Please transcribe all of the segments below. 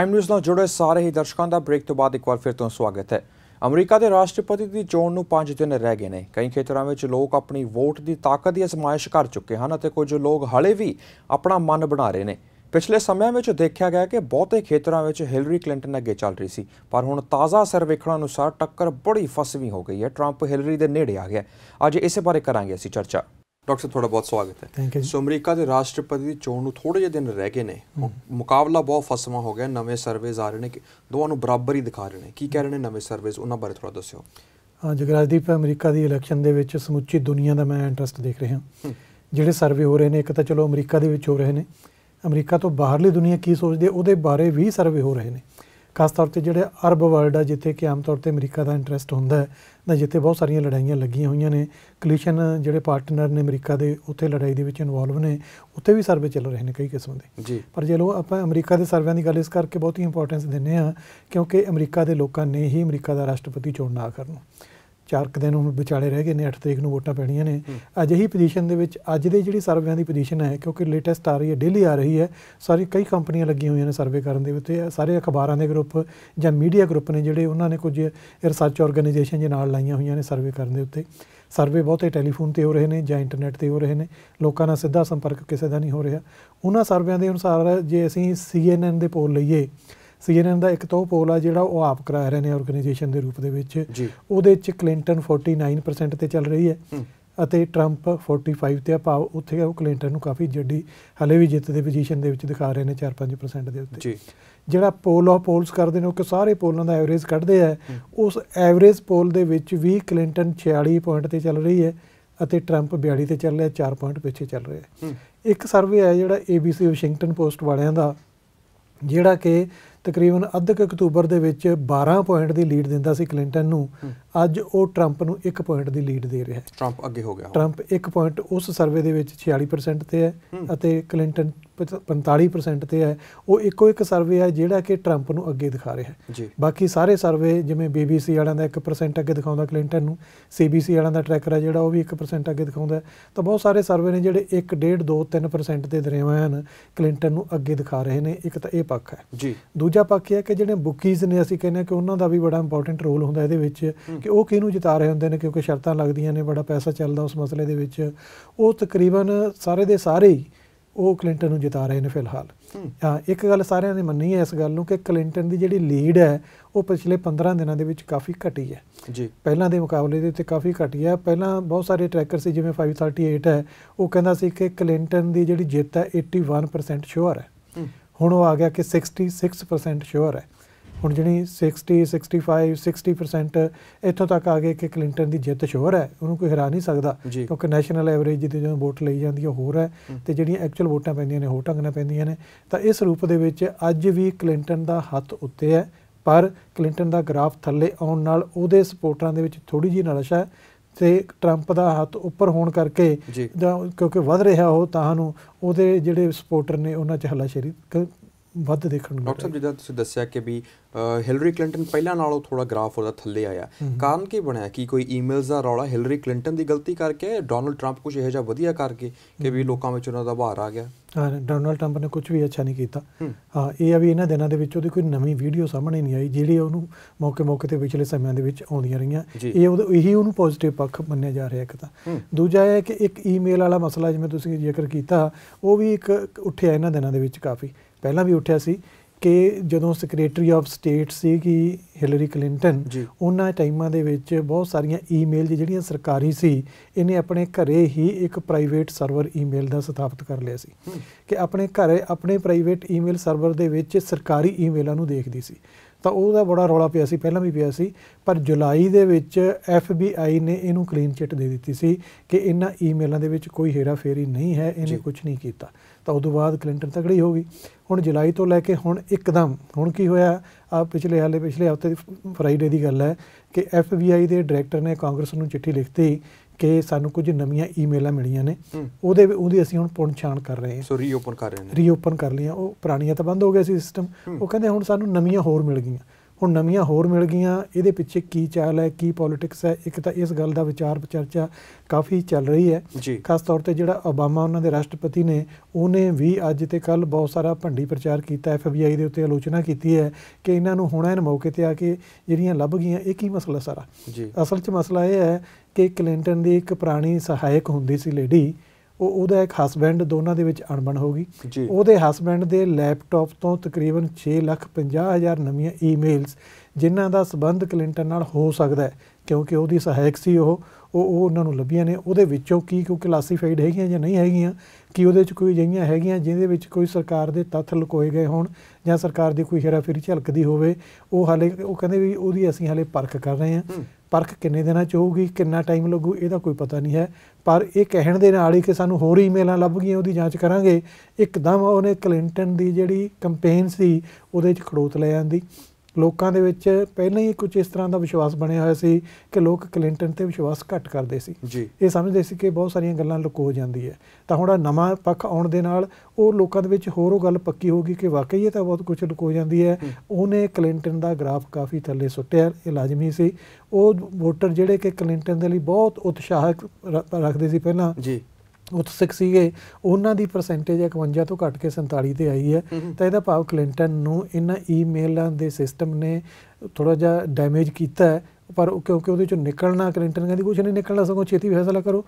prime news ਨਾਲ ਜੁੜੇ ਸਾਰੇ ਹੀ ਦਰਸ਼ਕਾਂ ਦਾ ਬ੍ਰੇਕ ਤੋਂ ਬਾਅਦ ਇੱਕ ਵਾਰ ਫਿਰ ਤੋਂ ਸਵਾਗਤ ਹੈ ਅਮਰੀਕਾ ਦੇ ਰਾਸ਼ਟਰਪਤੀ ਦੀ ਚੋਣ ਨੂੰ 5 ਦਿਨ ਰਹਿ ਗਏ ਨੇ ਕਈ ਖੇਤਰਾਂ ਵਿੱਚ ਲੋਕ ਆਪਣੀ ਵੋਟ ਦੀ ਤਾਕਤ ਦੀ ਅਸਮਾਇਸ਼ ਕਰ ਚੁੱਕੇ ਹਨ ਅਤੇ ਕੁਝ ਲੋਕ ਹਲੇ ਵੀ ਆਪਣਾ ਮਨ ਬਣਾ ਰਹੇ ਨੇ ਪਿਛਲੇ ਸਮਿਆਂ ਵਿੱਚ ਦੇਖਿਆ ਗਿਆ ਕਿ ਬਹੁਤੇ ਖੇਤਰਾਂ ਵਿੱਚ ਹਿਲਰੀ ਕਲਿੰਟਨ ਅੱਗੇ ਚੱਲ ਰਹੀ ਸੀ ਪਰ ਹੁਣ ਤਾਜ਼ਾ ਸਰਵੇਖਣ ਅਨੁਸਾਰ ਟੱਕਰ ਬੜੀ ਫਸਵੀਂ ਹੋ ਗਈ ਹੈ ਟਰੰਪ ਹਿਲਰੀ ਦੇ ਨੇੜੇ ਆ ਗਿਆ ਅੱਜ ਇਸੇ ਬਾਰੇ ਕਰਾਂਗੇ ਅਸੀਂ ਚਰਚਾ ਡਾਕਟਰ ਤੁਹਾਡਾ ਬਹੁਤ ਸਵਾਗਤ ਹੈ ਥੈਂਕ ਯੂ ਸੋ ਅਮਰੀਕਾ ਦੇ ਰਾਸ਼ਟਰਪਤੀ ਦੀ ਚੋਣ ਨੂੰ ਥੋੜੇ ਜਿਹੇ ਦਿਨ ਰਹਿ ਗਏ ਨੇ ਮੁਕਾਬਲਾ ਬਹੁਤ ਫਸਮਾ ਹੋ ਗਿਆ ਨਵੇਂ ਸਰਵੇਜ਼ ਆ ਰਹੇ ਨੇ ਕਿ ਦੋਵਾਂ ਨੂੰ ਬਰਾਬਰ ਹੀ ਦਿਖਾ ਰਹੇ ਨੇ ਕੀ ਕਹਿ ਰਹੇ ਨੇ ਨਵੇਂ ਸਰਵੇਜ਼ ਉਹਨਾਂ ਬਾਰੇ ਥੋੜਾ ਦੱਸਿਓ ਹਾਂ ਜਗਰਾਜਦੀਪ ਅਮਰੀਕਾ ਦੀ ਇਲੈਕਸ਼ਨ ਦੇ ਵਿੱਚ ਸਮੁੱਚੀ ਦੁਨੀਆ ਦਾ ਮੈਂ ਇੰਟਰਸਟ ਦੇਖ ਰਿਹਾ ਜਿਹੜੇ ਸਰਵੇ ਹੋ ਰਹੇ ਨੇ ਇੱਕ ਤਾਂ ਚਲੋ ਅਮਰੀਕਾ ਦੇ ਵਿੱਚ ਹੋ ਰਹੇ ਨੇ ਅਮਰੀਕਾ ਤੋਂ ਬਾਹਰਲੀ ਦੁਨੀਆ ਕੀ ਸੋਚਦੀ ਹੈ ਉਹਦੇ ਬਾਰੇ ਵੀ ਸਰਵੇ ਹੋ ਰਹੇ ਨੇ ਖਾਸ ਤੌਰ ਤੇ ਜਿਹੜੇ ਅਰਬ ਵਰਲਡ ਆ ਜਿੱਥੇ ਕਿ ਆਮ ਤੌਰ ਤੇ ਅਮਰੀਕਾ ਦਾ ਇੰਟਰਸਟ ਹੁੰਦਾ ਹੈ ਤਾਂ ਜਿੱਥੇ ਬਹੁਤ ਸਾਰੀਆਂ ਲੜਾਈਆਂ ਲੱਗੀਆਂ ਹੋਈਆਂ ਨੇ ਕਲੀਸ਼ਨ ਜਿਹੜੇ ਪਾਰਟਨਰ ਨੇ ਅਮਰੀਕਾ ਦੇ ਉੱਥੇ ਲੜਾਈ ਦੇ ਵਿੱਚ ਇਨਵੋਲਵ ਨੇ ਉੱਥੇ ਵੀ ਸਰਵੇ ਚੱਲ ਰਹੇ ਨੇ ਕਈ ਕਿਸਮ ਦੇ ਪਰ ਜੇ ਲੋ ਆਪਾਂ ਅਮਰੀਕਾ ਦੇ ਸਰਵਿਆਂ ਦੀ ਗੱਲ ਇਸ ਕਰਕੇ ਬਹੁਤ ਹੀ ਇੰਪੋਰਟੈਂਸ ਦਿੰਨੇ ਆ ਕਿਉਂਕਿ ਅਮਰੀਕਾ ਦੇ ਲੋਕਾਂ ਨੇ ਹੀ ਅਮਰੀਕਾ ਦਾ ਰਾਸ਼ਟਰਪਤੀ ਚੁਣਨਾ ਕਰਨ ਨੂੰ ਚਾਰਕ ਦਿਨ ਹੁਣ ਵਿਚਾਲੇ ਰਹਿ ਗਏ ਨੇ 8 ਤਰੀਕ ਨੂੰ ਵੋਟਾਂ ਪੈਣੀਆਂ ਨੇ ਅਜਿਹੀ ਪੋਜੀਸ਼ਨ ਦੇ ਵਿੱਚ ਅੱਜ ਦੇ ਜਿਹੜੀ ਸਰਵੇਆਂ ਦੀ ਪੋਜੀਸ਼ਨ ਹੈ ਕਿਉਂਕਿ ਲੇਟੈਸਟ ਆ ਰਹੀ ਹੈ ਡੇਲੀ ਆ ਰਹੀ ਹੈ ਸਾਰੀ ਕਈ ਕੰਪਨੀਆਂ ਲੱਗੀਆਂ ਹੋਈਆਂ ਨੇ ਸਰਵੇ ਕਰਨ ਦੇ ਉੱਤੇ ਸਾਰੇ ਅਖਬਾਰਾਂ ਦੇ ਗਰੁੱਪ ਜਾਂ ਮੀਡੀਆ ਗਰੁੱਪ ਨੇ ਜਿਹੜੇ ਉਹਨਾਂ ਨੇ ਕੁਝ ਰਿਸਰਚ ਆਰਗੇਨਾਈਜੇਸ਼ਨ ਦੇ ਨਾਲ ਲਾਈਆਂ ਹੋਈਆਂ ਨੇ ਸਰਵੇ ਕਰਨ ਦੇ ਉੱਤੇ ਸਰਵੇ ਬਹੁਤੇ ਟੈਲੀਫੋਨ ਤੇ ਹੋ ਰਹੇ ਨੇ ਜਾਂ ਇੰਟਰਨੈਟ ਤੇ ਹੋ ਰਹੇ ਨੇ ਲੋਕਾਂ ਨਾਲ ਸਿੱਧਾ ਸੰਪਰਕ ਕਿਸੇ ਦਾ ਨਹੀਂ ਹੋ ਰਿਹਾ ਉਹਨਾਂ ਸਰਵੇਆਂ ਦੇ ਅਨੁਸਾਰ ਜੇ ਅਸੀਂ ਸੀਐਨਐਨ ਦੇ ਪੋਲ ਲਈਏ ਸੀਐਨਐਨ ਦਾ ਇੱਕ ਤੋਂ ਪੋਲ ਆ ਜਿਹੜਾ ਉਹ ਆਪ ਕਰਾ ਰਹੇ ਨੇ ਆਰਗੇਨਾਈਜੇਸ਼ਨ ਦੇ ਰੂਪ ਦੇ ਵਿੱਚ ਉਹਦੇ ਵਿੱਚ ਕਲਿੰਟਨ 49% ਤੇ ਚੱਲ ਰਹੀ ਹੈ ਅਤੇ 트럼ਪ 45 ਤੇ ਆ ਉੱਥੇ ਉਹ ਕਲਿੰਟਨ ਨੂੰ ਕਾਫੀ ਜੱਡੀ ਹਲੇ ਵੀ ਜਿੱਤ ਦੇ ਪੋਜੀਸ਼ਨ ਦੇ ਵਿੱਚ ਦਿਖਾ ਰਹੇ ਨੇ 4-5% ਦੇ ਉੱਤੇ ਜਿਹੜਾ ਪੋਲ ਆ ਪੋਲਸ ਕਰਦੇ ਨੇ ਉਹ ਕਿ ਸਾਰੇ ਪੋਲਾਂ ਦਾ ਐਵਰੇਜ ਕੱਢਦੇ ਆ ਉਸ ਐਵਰੇਜ ਪੋਲ ਦੇ ਵਿੱਚ ਵੀ ਕਲਿੰਟਨ 46 ਪੁਆਇੰਟ ਤੇ ਚੱਲ ਰਹੀ ਹੈ ਅਤੇ 트럼ਪ 42 ਤੇ ਚੱਲ ਰਿਹਾ 4 ਪੁਆਇੰਟ ਪਿੱਛੇ ਚੱਲ ਰਿਹਾ ਇੱਕ ਸਰਵੇ ਆ ਜਿਹੜਾ ABC ਵਾਸ਼ਿੰਗਟਨ ਪੋਸਟ ਵਾਲਿਆਂ ਦਾ ਜਿਹੜਾ ਕਿ ਤਕਰੀਬਨ ਅੱਧ ਅਕਤੂਬਰ ਦੇ ਵਿੱਚ 12 ਪੁਆਇੰਟ ਦੀ ਲੀਡ ਦਿੰਦਾ ਸੀ ਕਲਿੰਟਨ ਨੂੰ ਅੱਜ ਉਹ ਟਰੰਪ ਨੂੰ 1 ਪੁਆਇੰਟ ਦੀ ਲੀਡ ਦੇ ਰਿਹਾ ਹੈ ਟਰੰਪ ਅੱਗੇ ਹੋ ਗਿਆ ਟਰੰਪ 1 ਪੁਆਇੰਟ ਉਸ ਸਰਵੇ ਦੇ ਵਿੱਚ 46% ਤੇ ਹੈ ਅਤੇ ਕਲਿੰਟਨ 45% ਤੇ ਹੈ ਉਹ ਇੱਕੋ ਇੱਕ ਸਰਵੇ ਹੈ ਜਿਹੜਾ ਕਿ ਟਰੰਪ ਨੂੰ ਅੱਗੇ ਦਿਖਾ ਰਿਹਾ ਹੈ ਬਾਕੀ ਸਾਰੇ ਸਰਵੇ ਜਿਵੇਂ ਬੀਬੀਸੀ ਵਾਲਿਆਂ ਦਾ 1% ਅੱਗੇ ਦਿਖਾਉਂਦਾ ਕਲਿੰਟਨ ਨੂੰ ਸੀਬੀਸੀ ਵਾਲਿਆਂ ਦਾ ਟਰੈਕਰ ਹੈ ਜਿਹੜਾ ਉਹ ਵੀ 1% ਅੱਗੇ ਦਿਖਾਉਂਦਾ ਤਾਂ ਬਹੁਤ ਸਾਰੇ ਸਰਵੇ ਨੇ ਜਿਹੜੇ 1 1.5 2 3% ਦੇ ਦਰਮਿਆਨ ਕਲਿੰਟਨ ਨੂੰ ਅੱਗੇ ਦਿਖਾ ਰਹੇ ਨੇ ਇੱਕ ਤਾਂ ਇਹ ਪੱਖ ਹੈ ਜੀ ਦੂਜਾ ਪੱਖ ਇਹ ਹੈ ਕਿ ਜਿਹੜੇ ਬੁੱਕੀਜ਼ ਨੇ ਅਸੀਂ ਕਹਿੰਦੇ ਕਿ ਉਹਨਾਂ ਦਾ ਵੀ ਬੜਾ ਇੰਪੋਰਟੈਂਟ ਰੋਲ ਹੁੰਦਾ ਇਹਦੇ ਵਿੱਚ ਕਿ ਉਹ ਕਿਹਨੂੰ ਜਿਤਾ ਰਹੇ ਹੁੰਦੇ ਨੇ ਕਿਉਂਕਿ ਸ਼ਰਤਾਂ ਲੱਗਦੀਆਂ ਨੇ ਬੜਾ ਪੈਸਾ ਚੱਲਦਾ ਉਸ ਮਸਲੇ ਦੇ ਵਿੱਚ ਉਹ ਤਕਰੀਬਨ ਸਾਰੇ ਦੇ ਸਾਰੇ ਹੀ ਉਹ ਕਲਿੰਟਨ ਨੂੰ ਜਿਤਾ ਰਹੇ ਨੇ ਫਿਲਹਾਲ ਹਾਂ ਇੱਕ ਗੱਲ ਸਾਰਿਆਂ ਨੇ ਮੰਨੀ ਹੈ ਇਸ ਗੱਲ ਨੂੰ ਕਿ ਕਲਿੰਟਨ ਦੀ ਜਿਹੜੀ ਲੀਡ ਹੈ ਉਹ ਪਿਛਲੇ 15 ਦਿਨਾਂ ਦੇ ਵਿੱਚ ਕਾਫੀ ਘਟੀ ਹੈ ਜੀ ਪਹਿਲਾਂ ਦੇ ਮੁਕਾਬਲੇ ਦੇ ਉੱਤੇ ਕਾਫੀ ਘਟੀ ਹੈ ਪਹਿਲਾਂ ਬਹੁਤ ਸਾਰੇ ਟਰੈਕਰ ਸੀ ਜਿਵੇਂ 538 ਹੈ ਉਹ ਕਹਿੰਦਾ ਸੀ ਕਿ ਕਲਿੰਟਨ ਦੀ ਜਿਹੜੀ ਜਿੱਤ ਹੈ 81% ਸ਼ੋਰ ਹੈ ਹੁਣ ਉਹ ਆ ਗਿਆ ਕਿ 66% ਸ਼ੋਰ ਹੈ ਹੁਣ ਜਿਹੜੀ 60 65 60% ਇੱਥੋਂ ਤੱਕ ਆ ਗਏ ਕਿ ਕਲਿੰਟਨ ਦੀ ਜਿੱਤ ਸ਼ੋਰ ਹੈ ਉਹਨੂੰ ਕੋਈ ਹਰਾ ਨਹੀਂ ਸਕਦਾ ਕਿਉਂਕਿ ਨੈਸ਼ਨਲ ਐਵਰੇਜ ਦੀ ਜਦੋਂ ਵੋਟ ਲਈ ਜਾਂਦੀ ਹੈ ਹੋਰ ਹੈ ਤੇ ਜਿਹੜੀਆਂ ਐਕਚੁਅਲ ਵੋਟਾਂ ਪੈਂਦੀਆਂ ਨੇ ਹੋਰ ਢੰਗ ਨਾਲ ਪੈਂਦੀਆਂ ਨੇ ਤਾਂ ਇਸ ਰੂਪ ਦੇ ਵਿੱਚ ਅੱਜ ਵੀ ਕਲਿੰਟਨ ਦਾ ਹੱਥ ਉੱਤੇ ਹੈ ਪਰ ਕਲਿੰਟਨ ਦਾ ਗ੍ਰਾਫ ਥੱਲੇ ਆਉਣ ਨਾਲ ਉਹਦੇ ਸਪੋਰਟਰਾਂ ਦੇ ਵਿੱਚ ਥੋੜੀ ਜੀ ਨਲਸ਼ ਹੈ ਤੇ 트ੰਪ ਦਾ ਹੱਥ ਉੱਪਰ ਹੋਣ ਕਰਕੇ ਕਿਉਂਕਿ ਵੱਧ ਰਿਹਾ ਉਹ ਤਾਂ ਨੂੰ ਉਹਦੇ ਜਿਹੜੇ ਸਪੋਰਟਰ ਨੇ ਉਹਨਾਂ 'ਚ ਹੱਲਾਸ਼ੇਰੀ ਵੱਧ ਦੇਖਣ ਨੂੰ ਡਾਕਟਰ ਸਾਹਿਬ ਜਿੱਦਾਂ ਤੁਸੀਂ ਦੱਸਿਆ ਕਿ ਵੀ ਹਿਲਰੀ ਕਲਿੰਟਨ ਪਹਿਲਾਂ ਨਾਲੋਂ ਥੋੜਾ ਗ੍ਰਾਫ ਉਹਦਾ ਥੱਲੇ ਆਇਆ ਕਾਰਨ ਕੀ ਬਣਿਆ ਕਿ ਕੋਈ ਈਮੇਲਸ ਦਾ ਰੌਲਾ ਹਿਲਰੀ ਕਲਿੰਟਨ ਦੀ ਗਲਤੀ ਕਰਕੇ ਡੋਨਲਡ ਟਰੰਪ ਕੁਝ ਇਹੋ ਜਿਹਾ ਵਧੀਆ ਕਰਕੇ ਕਿ ਵੀ ਲੋਕਾਂ ਵਿੱਚ ਉਹਨਾਂ ਦਾ ਭਾਰ ਆ ਗਿਆ ਹਾਂ ਡੋਨਲਡ ਟਰੰਪ ਨੇ ਕੁਝ ਵੀ ਅੱਛਾ ਨਹੀਂ ਕੀਤਾ ਹਾਂ ਇਹ ਆ ਵੀ ਇਹਨਾਂ ਦਿਨਾਂ ਦੇ ਵਿੱਚ ਉਹਦੀ ਕੋਈ ਨਵੀਂ ਵੀਡੀਓ ਸਾਹਮਣੇ ਨਹੀਂ ਆਈ ਜਿਹੜੀ ਉਹਨੂੰ ਮੌਕੇ-ਮੌਕੇ ਤੇ ਪਿਛਲੇ ਸਮਿਆਂ ਦੇ ਵਿੱਚ ਆਉਂਦੀਆਂ ਰਹੀਆਂ ਇਹ ਉਹ ਇਹੀ ਉਹਨੂੰ ਪੋਜ਼ਿਟਿਵ ਪੱਖ ਮੰਨਿਆ ਜਾ ਰਿਹਾ ਇੱਕ ਤਾਂ ਦੂਜਾ ਇਹ ਹੈ ਕਿ ਇੱਕ ਈਮੇਲ ਵਾਲਾ ਮਸਲਾ ਜਿਵੇਂ ਤੁਸੀਂ ਜ਼ਿਕਰ ਕੀਤਾ ਉਹ ਵੀ ਇੱਕ ਉੱਠਿਆ ਇਹਨਾਂ ਦਿਨਾਂ ਦੇ ਵਿੱਚ ਕਾਫੀ ਪਹਿਲਾਂ ਵੀ ਉੱਠਿਆ ਸੀ ਕਿ ਜਦੋਂ ਸੈਕਟਰੀ ਆਫ ਸਟੇਟ ਸੀ ਕਿ ਹਿਲਰੀ ਕਲਿੰਟਨ ਉਹਨਾਂ ਟਾਈਮਾਂ ਦੇ ਵਿੱਚ ਬਹੁਤ ਸਾਰੀਆਂ ਈਮੇਲ ਜਿਹੜੀਆਂ ਸਰਕਾਰੀ ਸੀ ਇਹਨੇ ਆਪਣੇ ਘਰੇ ਹੀ ਇੱਕ ਪ੍ਰਾਈਵੇਟ ਸਰਵਰ ਈਮੇਲ ਦਾ ਸਥਾਪਿਤ ਕਰ ਲਿਆ ਸੀ ਕਿ ਆਪਣੇ ਘਰੇ ਆਪਣੇ ਪ੍ਰਾਈਵੇਟ ਈਮੇਲ ਸਰਵਰ ਦੇ ਵਿੱਚ ਸਰਕਾਰੀ ਈਮੇਲਾਂ ਨੂੰ ਦੇਖਦੀ ਸੀ ਤਾਂ ਉਹਦਾ ਬੜਾ ਰੌਲਾ ਪਿਆ ਸੀ ਪਹਿਲਾਂ ਵੀ ਪਿਆ ਸੀ ਪਰ ਜੁਲਾਈ ਦੇ ਵਿੱਚ ਐਫਬੀਆਈ ਨੇ ਇਹਨੂੰ ਕਲੀਨ ਚਿੱਟ ਦੇ ਦਿੱਤੀ ਸੀ ਕਿ ਇਹਨਾਂ ਈਮੇਲਾਂ ਦੇ ਵਿੱਚ ਕੋਈ ਫੇਰੀ ਨਹੀਂ ਹੈ ਇਹਨੇ ਕੁਝ ਨਹੀਂ ਕੀਤਾ ਤਾਂ ਉਦੋਂ ਬਾਅਦ ਕਲਿੰਟਨ ਤਕੜੀ ਹੋ ਗਈ ਹੁਣ ਜੁਲਾਈ ਤੋਂ ਲੈ ਕੇ ਹੁਣ ਇੱਕਦਮ ਹੁਣ ਕੀ ਹੋਇਆ ਆ ਪਿਛਲੇ ਹਾਲੇ ਪਿਛਲੇ ਹਫਤੇ ਫਰਾਈਡੇ ਦੀ ਗੱਲ ਹੈ ਕਿ ਐਫਬੀਆਈ ਦੇ ਡਾਇਰੈਕਟਰ ਨੇ ਕਾਂਗਰਸ ਨੂੰ ਚਿੱਠੀ ਲਿਖਤੀ ਕਿ ਸਾਨੂੰ ਕੁਝ ਨਵੀਆਂ ਈਮੇਲਾਂ ਮਿਲੀਆਂ ਨੇ ਉਹਦੇ ਉਹਦੀ ਅਸੀਂ ਹੁਣ ਪੁਣਛਾਣ ਕਰ ਰਹੇ ਹਾਂ ਸੋ ਰੀਓਪਨ ਕਰ ਰਹੇ ਨੇ ਰੀਓਪਨ ਕਰ ਲਈਆਂ ਉਹ ਪੁਰਾਣੀਆਂ ਤਾਂ ਬੰਦ ਹੋ ਗਿਆ ਸੀ ਸਿਸਟਮ ਉਹ ਕਹਿੰਦੇ ਹੁਣ ਸਾਨੂੰ ਨਵੀਆਂ ਹੋਰ ਮਿਲ ਗਈਆਂ ਹੁਣ ਨਵੀਆਂ ਹੋਰ ਮਿਲ ਗਈਆਂ ਇਹਦੇ ਪਿੱਛੇ ਕੀ ਚਾਲ ਹੈ ਕੀ ਪੋਲਿਟਿਕਸ ਹੈ ਇੱਕ ਤਾਂ ਇਸ ਗੱਲ ਦਾ ਵਿਚਾਰ ਚਰਚਾ ਕਾਫੀ ਚੱਲ ਰਹੀ ਹੈ ਖਾਸ ਤੌਰ ਤੇ ਜਿਹੜਾ ਓਬਾਮਾ ਉਹਨਾਂ ਦੇ ਰਾਸ਼ਟਰਪਤੀ ਨੇ ਉਹਨੇ ਵੀ ਅੱਜ ਤੇ ਕੱਲ ਬਹੁਤ ਸਾਰਾ ਭੰਡੀ ਪ੍ਰਚਾਰ ਕੀਤਾ ਐਫਬੀਆਈ ਦੇ ਉੱਤੇ ਆਲੋਚਨਾ ਕੀਤੀ ਹੈ ਕਿ ਇਹਨਾਂ ਨੂੰ ਹੁਣ ਇਹਨਾਂ ਮੌਕੇ ਤੇ ਆ ਕੇ ਜਿਹੜੀਆਂ ਲੱਭ ਗਈਆਂ ਇਹ ਕੀ ਮਸਲਾ ਸਾਰਾ ਅਸਲ 'ਚ ਮਸਲਾ ਇਹ ਹੈ ਕਿ ਕਲਿੰਟਨ ਦੀ ਇੱਕ ਪੁਰਾਣੀ ਸਹਾਇਕ ਹੁੰਦੀ ਸੀ ਲੇਡੀ ਉਹ ਉਹਦਾ ਇੱਕ ਹਸਬੈਂਡ ਦੋਨਾਂ ਦੇ ਵਿੱਚ ਅਣਬਣ ਹੋ ਗਈ ਉਹਦੇ ਹਸਬੈਂਡ ਦੇ ਲੈਪਟਾਪ ਤੋਂ ਤਕਰੀਬਨ 6 ਲੱਖ 50 ਹਜ਼ਾਰ ਨਵੀਆਂ ਈਮੇਲਸ ਜਿਨ੍ਹਾਂ ਦਾ ਸਬੰਧ ਕਲਿੰਟਨ ਨਾਲ ਹੋ ਸਕਦਾ ਹੈ ਕਿਉਂਕਿ ਉਹਦੀ ਸਹਾਇਕ ਸੀ ਉਹ ਉਹ ਉਹ ਉਹਨਾਂ ਨੂੰ ਲੱਭੀਆਂ ਨੇ ਉਹਦੇ ਵਿੱਚੋਂ ਕੀ ਕਿਉਂ ਕਲਾਸੀਫਾਈਡ ਹੈਗੀਆਂ ਜਾਂ ਨਹੀਂ ਹੈਗੀਆਂ ਕਿ ਉਹਦੇ ਵਿੱਚ ਕੋਈ ਅਜਿਹੀਆਂ ਹੈਗੀਆਂ ਜਿਹਦੇ ਵਿੱਚ ਕੋਈ ਸਰਕਾਰ ਦੇ ਤੱਥ ਲੁਕੋਏ ਗਏ ਹੋਣ ਜਾਂ ਸਰਕਾਰ ਦੀ ਕੋਈ ਹੇਰਾਫੇਰੀ ਝਲਕਦੀ ਹੋਵੇ ਉਹ ਹਾਲੇ ਉਹ ਕਹਿੰਦੇ ਵੀ ਉਹਦੀ ਅਸੀਂ ਹਾਲੇ ਪਰਖ ਕਰ ਰਹੇ ਹਾਂ ਪਰਖ ਕਿੰਨੇ ਦਿਨਾਂ ਚ ਹੋਊਗੀ ਕਿੰਨਾ ਟਾਈਮ ਲੱਗੂ ਇਹਦਾ ਕੋਈ ਪਤਾ ਨਹੀਂ ਹੈ ਪਰ ਇਹ ਕਹਿਣ ਦੇ ਨਾਲ ਹੀ ਕਿ ਸਾਨੂੰ ਹੋਰ ਈਮੇਲਾਂ ਲੱਭ ਗਈਆਂ ਉਹਦੀ ਜਾਂਚ ਕਰਾਂਗੇ ਇੱਕਦਮ ਉਹਨੇ ਕਲਿੰਟਨ ਦੀ ਜਿਹੜੀ ਕੰਪੇਨ ਸੀ ਉਹਦੇ ਚ ਖੜੋਤ ਲੈ ਆਂਦੀ ਲੋਕਾਂ ਦੇ ਵਿੱਚ ਪਹਿਲਾਂ ਹੀ ਕੁਝ ਇਸ ਤਰ੍ਹਾਂ ਦਾ ਵਿਸ਼ਵਾਸ ਬਣਿਆ ਹੋਇਆ ਸੀ ਕਿ ਲੋਕ ਕਲਿੰਟਨ ਤੇ ਵਿਸ਼ਵਾਸ ਘੱਟ ਕਰਦੇ ਸੀ ਇਹ ਸਮਝਦੇ ਸੀ ਕਿ ਬਹੁਤ ਸਾਰੀਆਂ ਗੱਲਾਂ ਲੁਕੋ ਜਾਂਦੀ ਹੈ ਤਾਂ ਹੁਣ ਆ ਨਵਾਂ ਪੱਖ ਆਉਣ ਦੇ ਨਾਲ ਉਹ ਲੋਕਾਂ ਦੇ ਵਿੱਚ ਹੋਰ ਉਹ ਗੱਲ ਪੱਕੀ ਹੋ ਗਈ ਕਿ ਵਾਕਈ ਇਹ ਤਾਂ ਬਹੁਤ ਕੁਝ ਲੁਕੋ ਜਾਂਦੀ ਹੈ ਉਹਨੇ ਕਲਿੰਟਨ ਦਾ ਗ੍ਰਾਫ ਕਾਫੀ ਥੱਲੇ ਸੁੱਟਿਆ ਇਹ ਲਾਜ਼ਮੀ ਸੀ ਉਹ ਵੋਟਰ ਜਿਹੜੇ ਕਿ ਕਲਿੰਟਨ ਦੇ ਲਈ ਬਹੁਤ ਉਤਸ਼ਾਹਕ ਰੱਖਦੇ ਸੀ ਪਹਿਲਾਂ ਉਤਸਕ ਸੀਗੇ ਉਹਨਾਂ ਦੀ ਪਰਸੈਂਟੇਜ 51 ਤੋਂ ਘਟ ਕੇ 47 ਤੇ ਆਈ ਹੈ ਤਾਂ ਇਹਦਾ ਭਾਵ ਕਲਿੰਟਨ ਨੂੰ ਇਹਨਾਂ ਈਮੇਲਾਂ ਦੇ ਸਿਸਟਮ ਨੇ ਥੋੜਾ ਜਿਹਾ ਡੈਮੇਜ ਕੀਤਾ ਪਰ ਕਿਉਂਕਿ ਉਹਦੇ ਚੋਂ ਨਿਕਲਣਾ ਕਲਿੰਟਨ ਕਹਿੰਦੀ ਕੁਝ ਨਹੀਂ ਨਿਕਲਣਾ ਸਗੋਂ ਛੇਤੀ ਫੈਸਲਾ ਕਰੋ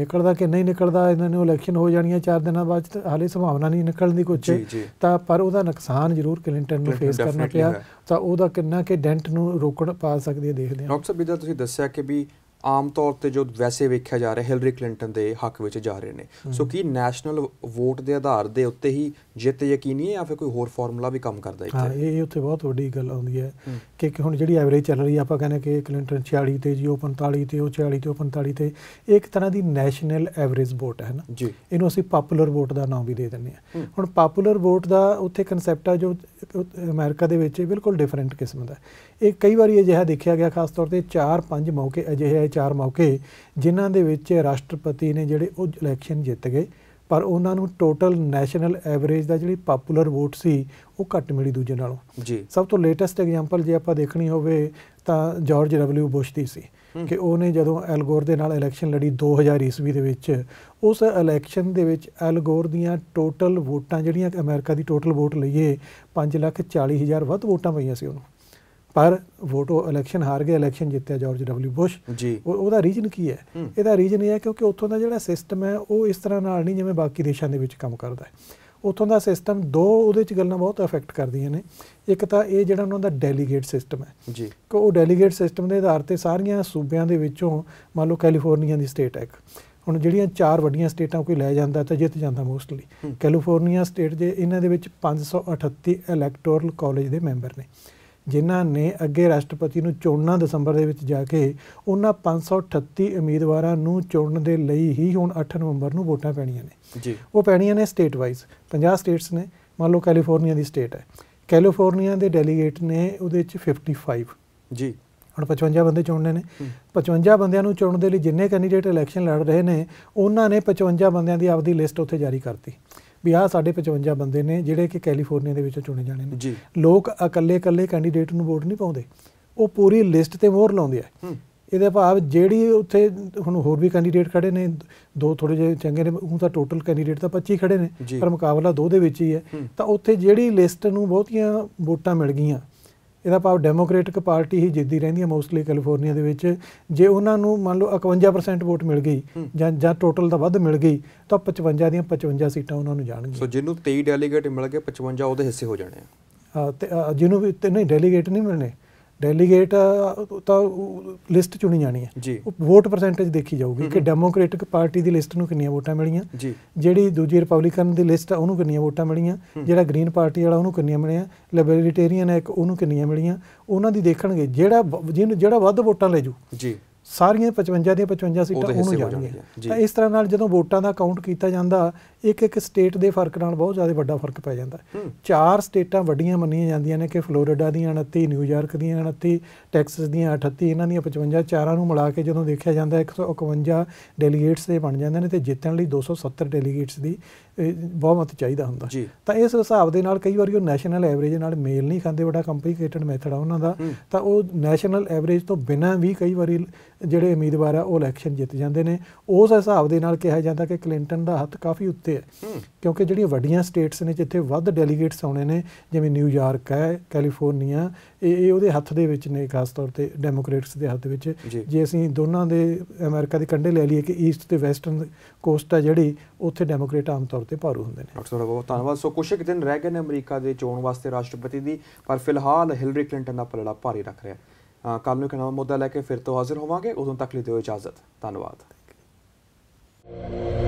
ਨਿਕਲਦਾ ਕਿ ਨਹੀਂ ਨਿਕਲਦਾ ਇਹਨਾਂ ਨੂੰ ਇਲੈਕਸ਼ਨ ਹੋ ਜਾਣੀਆਂ ਚਾਰ ਦਿਨਾਂ ਬਾਅਦ ਹਾਲੇ ਸੰਭਾਵਨਾ ਨਹੀਂ ਨਿਕਲਣ ਦੀ ਕੁਝ ਤਾਂ ਪਰ ਉਹਦਾ ਨੁਕਸਾਨ ਜ਼ਰੂਰ ਕਲਿੰਟਨ ਨੂੰ ਫੇਸ ਕਰਨਾ ਪਿਆ ਤਾਂ ਉਹਦਾ ਕਿੰਨਾ ਕਿ ਡੈਂਟ ਨੂੰ ਰੋਕਣ ਪਾ ਸਕਦੀ ਹੈ ਦੇਖਦੇ ਹਾਂ ਡਾਕਟਰ ਸਾਹਿਬ ਜੀ ਤੁਸੀਂ ਦੱਸਿਆ ਕਿ ਵੀ ਆਮ ਤੌਰ ਤੇ ਜੋ ਵੈਸੇ ਵੇਖਿਆ ਜਾ ਰਿਹਾ ਹਿਲਰੀ ਕਲਿੰਟਨ ਦੇ ਹੱਕ ਵਿੱਚ ਜਾ ਰਹੇ ਨੇ ਸੋ ਕੀ ਨੈਸ਼ਨਲ ਵੋਟ ਦੇ ਆਧਾਰ ਦੇ ਉੱਤੇ ਹੀ ਜਿੱਤ ਯਕੀਨੀ ਹੈ ਜਾਂ ਫਿਰ ਕੋਈ ਹੋਰ ਫਾਰਮੂਲਾ ਵੀ ਕੰਮ ਕਰਦਾ ਇੱਥੇ ਹਾਂ ਇਹ ਉੱਥੇ ਬਹੁਤ ਵੱਡੀ ਗੱਲ ਆਉਂਦੀ ਹੈ ਕਿ ਹੁਣ ਜਿਹੜੀ ਐਵਰੇਜ ਚੱਲ ਰਹੀ ਹੈ ਆਪਾਂ ਕਹਿੰਦੇ ਕਿ ਕਲਿੰਟਨ 46 ਤੇ ਜੀ ਉਹ 45 ਤੇ ਉਹ 46 ਤੇ ਉਹ 45 ਤੇ ਇੱਕ ਤਰ੍ਹਾਂ ਦੀ ਨੈਸ਼ਨਲ ਐਵਰੇਜ ਵੋਟ ਹੈ ਨਾ ਜੀ ਇਹਨੂੰ ਅਸੀਂ ਪਪੂਲਰ ਵੋਟ ਦਾ ਨਾਮ ਵੀ ਦੇ ਦਿੰਦੇ ਹਾਂ ਹੁਣ ਪਪੂਲਰ ਵੋਟ ਦਾ ਉੱਥੇ ਕਨਸੈਪਟ ਆ ਜੋ ਅਮਰੀਕਾ ਦੇ ਵਿੱਚ ਬਿਲਕੁਲ ਡਿਫਰੈਂਟ ਕਿਸਮ ਦਾ ਇਹ ਕਈ ਵਾਰੀ ਅਜਿਹਾ ਦੇਖਿਆ ਗਿਆ ਖਾਸ ਤੌਰ ਤੇ 4-5 ਮੌਕੇ ਅਜਿਹੇ ਚਾਰ ਮੌਕੇ ਜਿਨ੍ਹਾਂ ਦੇ ਵਿੱਚ ਰਾਸ਼ਟਰਪਤੀ ਨੇ ਜਿਹੜੇ ਉਹ ਇਲੈਕਸ਼ਨ ਜਿੱਤ ਗਏ ਪਰ ਉਹਨਾਂ ਨੂੰ ਟੋਟਲ ਨੈਸ਼ਨਲ ਐਵਰੇਜ ਦਾ ਜਿਹੜੀ ਪਪੂਲਰ ਵੋਟ ਸੀ ਉਹ ਘੱਟ ਮਿਲੀ ਦੂਜੇ ਨਾਲੋਂ ਜੀ ਸਭ ਤੋਂ ਲੇਟੈਸਟ ਐਗਜ਼ਾਮਪਲ ਜੇ ਆਪਾਂ ਦੇਖਣੀ ਹੋਵੇ ਤਾਂ ਜਾਰਜ ਡਬਲਯੂ ਬੁਸ਼ ਦੀ ਸੀ ਕਿ ਉਹਨੇ ਜਦੋਂ ਐਲਗੋਰ ਦੇ ਨਾਲ ਇਲੈਕਸ਼ਨ ਲੜੀ 2000 ਈਸਵੀ ਦੇ ਵਿੱਚ ਉਸ ਇਲੈਕਸ਼ਨ ਦੇ ਵਿੱਚ ਐਲਗੋਰ ਦੀਆਂ ਟੋਟਲ ਵੋਟਾਂ ਜਿਹੜੀਆਂ ਅਮਰੀਕਾ ਦੀ ਟੋਟਲ ਵੋਟ ਲਈਏ 5 ਲੱਖ 40 ਹਜ਼ਾਰ ਵੱਧ ਵੋਟਾਂ ਪਈਆਂ ਸੀ ਉਹਨੂੰ ਪਰ ਵੋਟੋ ਇਲੈਕਸ਼ਨ ਹਾਰ ਗਏ ਇਲੈਕਸ਼ਨ ਜਿੱਤਿਆ ਜਾਰਜ ਡਬਲਯੂ ਬੁਸ਼ ਉਹਦਾ ਰੀਜਨ ਕੀ ਹੈ ਇਹਦਾ ਰੀਜਨ ਇਹ ਹੈ ਕਿਉਂਕਿ ਉੱਥੋਂ ਦਾ ਜਿਹੜਾ ਸਿਸਟਮ ਹੈ ਉਹ ਇਸ ਤਰ੍ਹਾਂ ਨਾਲ ਨਹੀਂ ਜਿਵੇਂ ਬਾਕੀ ਦੇਸ਼ਾਂ ਦੇ ਵਿੱਚ ਕੰਮ ਕਰਦਾ ਹੈ ਉੱਥੋਂ ਦਾ ਸਿਸਟਮ ਦੋ ਉਹਦੇ ਚ ਗੱਲਾਂ ਬਹੁਤ ਅਫੈਕਟ ਕਰਦੀਆਂ ਨੇ ਇੱਕ ਤਾਂ ਇਹ ਜਿਹੜਾ ਉਹਨਾਂ ਦਾ ਡੈਲੀਗੇਟ ਸਿਸਟਮ ਹੈ ਜੀ ਕਿ ਉਹ ਡੈਲੀਗੇਟ ਸਿਸਟਮ ਦੇ ਆਧਾਰ ਤੇ ਸਾਰੀਆਂ ਸੂਬਿਆਂ ਦੇ ਵਿੱਚੋਂ ਮੰਨ ਲਓ ਕੈਲੀਫੋਰਨੀਆ ਦੀ ਸਟੇਟ ਹੈ ਇੱਕ ਹੁਣ ਜਿਹੜੀਆਂ ਚਾਰ ਵੱਡੀਆਂ ਸਟੇਟਾਂ ਕੋਈ ਲੈ ਜਾਂਦਾ ਤਾਂ ਜਿੱਤ ਜਾਂਦਾ ਮੋਸਟਲੀ ਕੈਲੀਫੋਰਨੀਆ ਸਟੇਟ ਦੇ ਇਹਨਾਂ ਦੇ ਵਿੱਚ 538 ਇਲੈਕਟੋਰਲ ਕਾਲਜ ਦੇ ਮੈਂਬਰ ਨੇ ਜਿਨ੍ਹਾਂ ਨੇ ਅੱਗੇ ਰਾਸ਼ਟਰਪਤੀ ਨੂੰ ਚੁਣਨਾ ਦਸੰਬਰ ਦੇ ਵਿੱਚ ਜਾ ਕੇ ਉਹਨਾਂ 538 ਉਮੀਦਵਾਰਾਂ ਨੂੰ ਚੁਣਨ ਦੇ ਲਈ ਹੀ ਹੁਣ 8 ਨਵੰਬਰ ਨੂੰ ਵੋਟਾਂ ਪੈਣੀਆਂ ਨੇ ਜੀ ਉਹ ਪੈਣੀਆਂ ਨੇ ਸਟੇਟ ਵਾਈਜ਼ 50 ਸਟੇਟਸ ਨੇ ਮੰਨ ਲਓ ਕੈਲੀਫੋਰਨੀਆ ਦੀ ਸਟੇਟ ਹੈ ਕੈਲੀਫੋਰਨੀਆ ਦੇ ਡੈਲੀਗੇਟ ਨੇ ਉਹਦੇ ਵਿੱਚ 55 ਜੀ ਹੁਣ 55 ਬੰਦੇ ਚੁਣਨੇ ਨੇ 55 ਬੰਦਿਆਂ ਨੂੰ ਚੁਣਨ ਦੇ ਲਈ ਜਿੰਨੇ ਕੈਂਡੀਡੇਟ ਇਲੈਕਸ਼ਨ ਲੜ ਰਹੇ ਨੇ ਉਹਨਾਂ ਨੇ 55 ਬੰਦਿਆਂ ਦੀ ਆਪਦੀ ਲਿਸਟ ਉੱਥੇ ਜਾਰੀ ਕਰਤੀ ਵੀ ਆ ਸਾਡੇ 55 ਬੰਦੇ ਨੇ ਜਿਹੜੇ ਕਿ ਕੈਲੀਫੋਰਨੀਆ ਦੇ ਵਿੱਚੋਂ ਚੁਣੇ ਜਾਣੇ ਨੇ ਲੋਕ ਇਕੱਲੇ-ਇਕੱਲੇ ਕੈਂਡੀਡੇਟ ਨੂੰ ਵੋਟ ਨਹੀਂ ਪਾਉਂਦੇ ਉਹ ਪੂਰੀ ਲਿਸਟ ਤੇ ਮੋਹਰ ਲਾਉਂਦੇ ਆ ਇਹਦੇ ਭਾਵ ਜਿਹੜੀ ਉੱਥੇ ਹੁਣ ਹੋਰ ਵੀ ਕੈਂਡੀਡੇਟ ਖੜੇ ਨੇ ਦੋ ਥੋੜੇ ਜਿਹੇ ਚੰਗੇ ਨੇ ਉਹ ਤਾਂ ਟੋਟਲ ਕੈਂਡੀਡੇਟ ਤਾਂ 25 ਖੜੇ ਨੇ ਪਰ ਮੁਕਾਬਲਾ ਦੋ ਦੇ ਵਿੱਚ ਹੀ ਹੈ ਤਾਂ ਉੱਥੇ ਜਿਹੜੀ ਲਿਸਟ ਨੂੰ ਬਹੁਤੀਆਂ ਵੋਟਾਂ ਮਿਲ ਗਈਆਂ ਇਹਦਾ ਭਾਵ ਡੈਮੋਕ੍ਰੈਟਿਕ ਪਾਰਟੀ ਹੀ ਜਿੱਦੀ ਰਹਿੰਦੀ ਹੈ ਮੋਸਟਲੀ ਕੈਲੀਫੋਰਨੀਆ ਦੇ ਵਿੱਚ ਜੇ ਉਹਨਾਂ ਨੂੰ ਮੰਨ ਲਓ 51% ਵੋਟ ਮਿਲ ਗਈ ਜਾਂ ਜਾਂ ਟੋਟਲ ਦਾ ਵੱਧ ਮਿਲ ਗਈ ਤਾਂ 55 ਦੀਆਂ 55 ਸੀਟਾਂ ਉਹਨਾਂ ਨੂੰ ਜਾਣਗੀਆਂ ਸੋ ਜਿਹਨੂੰ 23 ਡੈਲੀਗੇਟ ਮਿਲ ਗਏ 55 ਉਹਦੇ ਹਿੱਸੇ ਹੋ ਜਾਣੇ ਆ ਜਿਹਨੂੰ ਵੀ ਨਹੀਂ ਡੈਲੀਗੇਟ ਨਹੀਂ ਮਿਲਨੇ ਡੈਲੀਗੇਟ ਤਾਂ ਲਿਸਟ ਚੁਣੀ ਜਾਣੀ ਹੈ ਉਹ ਵੋਟ ਪਰਸੈਂਟੇਜ ਦੇਖੀ ਜਾਊਗੀ ਕਿ ਡੈਮੋਕ੍ਰੈਟਿਕ ਪਾਰਟੀ ਦੀ ਲਿਸਟ ਨੂੰ ਕਿੰਨੀਆਂ ਵੋਟਾਂ ਮਿਲੀਆਂ ਜਿਹੜੀ ਦੂਜੀ ਰਿਪਬਲਿਕਨ ਦੀ ਲਿਸਟ ਆ ਉਹਨੂੰ ਕਿੰਨੀਆਂ ਵੋਟਾਂ ਮਿਲੀਆਂ ਜਿਹੜਾ ਗ੍ਰੀਨ ਪਾਰਟੀ ਵਾਲਾ ਉਹਨੂੰ ਕਿੰਨੀਆਂ ਮਿਲੀਆਂ ਲਿਬਰਟੇਰੀਅਨ ਹੈ ਇੱਕ ਉਹਨੂੰ ਕਿੰਨੀਆਂ ਮਿਲੀਆਂ ਉਹਨਾਂ ਦੀ ਦੇਖਣਗੇ ਜਿਹੜਾ ਜਿਹਨੂੰ ਜਿਹੜਾ ਵੱਧ ਵੋਟਾਂ ਲੈ ਜੂ ਜੀ ਸਾਰੀਆਂ 55 ਦੀਆਂ 55 ਸੀਟਾਂ ਉਹਨੂੰ ਜਾਣਗੀਆਂ ਤਾਂ ਇਸ ਤਰ੍ਹਾਂ ਨਾਲ ਜਦੋਂ ਵੋਟਾਂ ਦਾ ਕਾਊਂਟ ਕੀਤਾ ਜਾਂਦਾ ਇੱਕ ਇੱਕ ਸਟੇਟ ਦੇ ਫਰਕ ਨਾਲ ਬਹੁਤ ਜ਼ਿਆਦਾ ਵੱਡਾ ਫਰਕ ਪੈ ਜਾਂਦਾ ਚਾਰ ਸਟੇਟਾਂ ਵੱਡੀਆਂ ਮੰਨੀਆਂ ਜਾਂਦੀਆਂ ਨੇ ਕਿ ਫਲੋਰੀਡਾ ਦੀਆਂ 29 ਨਿਊਯਾਰਕ ਦੀਆਂ 29 ਟੈਕਸਸ ਦੀਆਂ 38 ਇਹਨਾਂ ਦੀਆਂ 55 ਚਾਰਾਂ ਨੂੰ ਮਿਲਾ ਕੇ ਜਦੋਂ ਦੇਖਿਆ ਜਾਂਦਾ 151 ਡੈਲੀਗੇਟਸ ਦੇ ਬਣ ਜਾਂਦੇ ਨੇ ਤੇ ਜਿੱਤਣ ਲਈ 270 ਡੈਲੀਗੇਟਸ ਦੀ ਬਹੁਮਤ ਚਾਹੀਦਾ ਹੁੰਦਾ ਤਾਂ ਇਸ ਹਿਸਾਬ ਦੇ ਨਾਲ ਕਈ ਵਾਰੀ ਉਹ ਨੈਸ਼ਨਲ ਐਵਰੇਜ ਨਾਲ ਮੇਲ ਨਹੀਂ ਖਾਂਦੇ ਬੜਾ ਕੰਪਲਿਕੇਟਡ ਮੈਥਡ ਆ ਉਹਨਾਂ ਦਾ ਤਾਂ ਉਹ ਨੈਸ਼ਨਲ ਐਵਰੇਜ ਤੋਂ ਬਿਨਾਂ ਵੀ ਕਈ ਵਾਰੀ ਜਿਹੜੇ ਉਮੀਦਵਾਰ ਆ ਉਹ ਇਲੈਕਸ਼ਨ ਜਿੱਤ ਜਾਂਦੇ ਨੇ ਉਸ ਹਿਸਾਬ ਦੇ ਨਾਲ ਕਿਹਾ ਜਾਂਦਾ ਕਿ ਕਲਿੰਟਨ ਦਾ ਹੱਥ ਕਾਫੀ ਉੱਤੇ ਹੈ ਕਿਉਂਕਿ ਜਿਹੜੀਆਂ ਵੱਡੀਆਂ ਸਟੇਟਸ ਨੇ ਜਿੱਥੇ ਵੱਧ ਡੈਲੀਗੇਟਸ ਆਉਣੇ ਨੇ ਜਿਵੇਂ ਨਿਊਯਾਰਕ ਹੈ ਕੈਲੀਫੋਰਨੀਆ ਇਹ ਇਹ ਉਹਦੇ ਹੱਥ ਦੇ ਵਿੱਚ ਨੇ ਖਾਸ ਤੌਰ ਤੇ ਡੈਮੋਕ੍ਰੇਟਸ ਦੇ ਹੱਥ ਵਿੱਚ ਜੇ ਅਸੀਂ ਦੋਨਾਂ ਦੇ ਅਮਰੀਕਾ ਦੇ ਕੰਢੇ ਲੈ ਲਈਏ ਕਿ ਈਸਟ ਤੇ ਵੈਸਟਰਨ ਕੋਸਟ ਹੈ ਜਿਹੜੀ ਉੱਥੇ ਡੈਮੋਕ੍ਰੇਟ ਆਮ ਤੌਰ ਤੇ ਭਾਰੂ ਹੁੰਦੇ ਨੇ ਡਾਕਟਰ ਸਾਹਿਬ ਬਹੁਤ ਧੰਨਵਾਦ ਸੋ ਕੁਝ ਇੱਕ ਦਿਨ ਰਹਿ ਗਏ ਨੇ ਅਮਰੀਕਾ ਦੇ ਚੋਣ ਵਾਸਤੇ ਰਾਸ਼ਟਰਪਤੀ ਦੀ ਪਰ ਫਿਲਹਾਲ ਹਿਲਰੀ ਕਲਿੰਟਨ ਦਾ ਪਲੜਾ ਭਾਰੀ ਰੱਖ ਰਿਹਾ ਹੈ ਕੱਲ ਨੂੰ ਇੱਕ ਨਵਾਂ ਮੁੱਦਾ ਲੈ ਕੇ ਫਿਰ ਤੋਂ ਹਾਜ਼ਰ ਹੋਵਾਂਗੇ ਉਦੋਂ ਤੱਕ ਲਈ ਦਿਓ ਇਜਾਜ਼ਤ ਧੰਨਵਾਦ